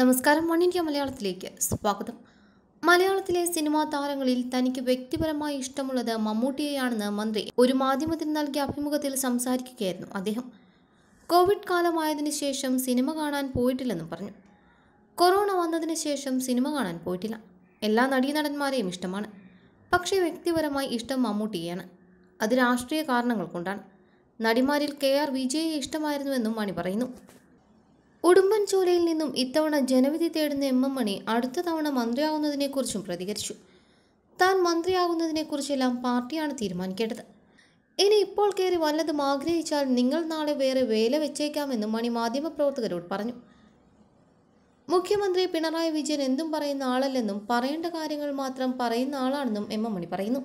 നമസ്കാരം one India മലയാളത്തിലേക്ക് സ്വാഗതം മലയാളത്തിലെ സിനിമാ താരങ്ങളിൽ തനിക്ക് വ്യക്തിപരമായി ഇഷ്ടമുള്ളത് മമ്മൂട്ടിയെയാണെന്ന് മന്ത്രി ഒരു മാധ്യമത്തിന് നൽകിയ അഭിമുഖത്തിൽ സംസാരിക്കുകയായിരുന്നു അദ്ദേഹം കോവിഡ് കാലമായതിനു ശേഷം സിനിമ കാണാൻ പോയിട്ടില്ലെന്നും പറഞ്ഞു കൊറോണ വന്നതിന് ശേഷം സിനിമ കാണാൻ പോയിട്ടില്ല എല്ലാ നടീനടന്മാരെയും ഇഷ്ടമാണ് പക്ഷേ വ്യക്തിപരമായി ഇഷ്ടം മമ്മൂട്ടിയെയാണ് അത് രാഷ്ട്രീയ കാരണങ്ങൾ കൊണ്ടാണ് നടിമാരിൽ കെ ആർ വിജയെ ഇഷ്ടമായിരുന്നുവെന്നും മണി പറയുന്നു ഉടുമ്പൻചോലയിൽ നിന്നും ഇത്തവണ ജനവിധി തേടുന്ന എം എം മണി അടുത്ത തവണ മന്ത്രിയാകുന്നതിനെക്കുറിച്ചും പ്രതികരിച്ചു താൻ മന്ത്രിയാകുന്നതിനെക്കുറിച്ചെല്ലാം പാർട്ടിയാണ് തീരുമാനിക്കേണ്ടത് ഇനി ഇപ്പോൾ കയറി വല്ലതും ആഗ്രഹിച്ചാൽ നിങ്ങൾ നാളെ വേറെ വേല വെച്ചേക്കാമെന്നും മണി മാധ്യമപ്രവർത്തകരോട് പറഞ്ഞു മുഖ്യമന്ത്രി പിണറായി വിജയൻ എന്തും പറയുന്ന ആളല്ലെന്നും പറയേണ്ട കാര്യങ്ങൾ മാത്രം പറയുന്ന ആളാണെന്നും എം എം മണി പറയുന്നു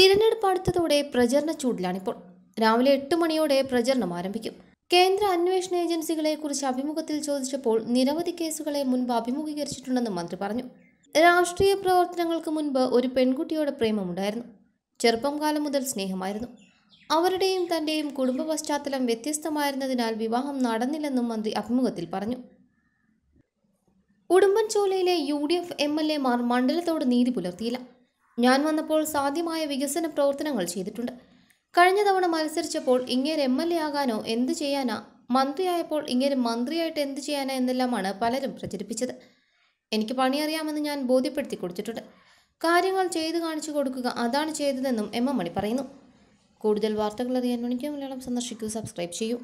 തിരഞ്ഞെടുപ്പ് അടുത്തതോടെ പ്രചരണ ചൂടിലാണിപ്പോൾ രാവിലെ എട്ട് മണിയോടെ പ്രചരണം ആരംഭിക്കും കേന്ദ്ര അന്വേഷണ ഏജൻസികളെക്കുറിച്ച് അഭിമുഖത്തിൽ ചോദിച്ചപ്പോൾ നിരവധി കേസുകളെ മുൻപ് അഭിമുഖീകരിച്ചിട്ടുണ്ടെന്ന് മന്ത്രി പറഞ്ഞു രാഷ്ട്രീയ പ്രവർത്തനങ്ങൾക്ക് മുൻപ് ഒരു പെൺകുട്ടിയോട് പ്രേമമുണ്ടായിരുന്നു ചെറുപ്പം കാലം മുതൽ സ്നേഹമായിരുന്നു അവരുടെയും തൻ്റെയും കുടുംബ പശ്ചാത്തലം വ്യത്യസ്തമായിരുന്നതിനാൽ വിവാഹം നടന്നില്ലെന്നും മന്ത്രി അഭിമുഖത്തിൽ പറഞ്ഞു ഉടുമ്പൻചോലയിലെ U D F M L മാർ മണ്ഡലത്തോട് നീതി പുലർത്തിയില്ല ഞാൻ വന്നപ്പോൾ സാധ്യമായ വികസന പ്രവർത്തനങ്ങൾ ചെയ്തിട്ടുണ്ട് കഴിഞ്ഞ തവണ മത്സരിച്ചപ്പോൾ ഇങ്ങേര് എം എൽ എ ആകാനോ എന്ത് ചെയ്യാനാ മന്ത്രിയായപ്പോൾ ഇങ്ങേര് മന്ത്രിയായിട്ട് എന്ത് ചെയ്യാനാ എന്നെല്ലാമാണ് പലരും പ്രചരിപ്പിച്ചത് എനിക്ക് പണിയറിയാമെന്ന് ഞാൻ ബോധ്യപ്പെടുത്തി കൊടുത്തിട്ടുണ്ട് കാര്യങ്ങൾ ചെയ്തു കാണിച്ചു കൊടുക്കുക അതാണ് ചെയ്തതെന്നും എം എം മണി പറയുന്നു കൂടുതൽ വാർത്തകൾ അറിയാൻ മണിക്കോ മലയാളം സന്ദർശിക്കൂ സബ്സ്ക്രൈബ് ചെയ്യൂ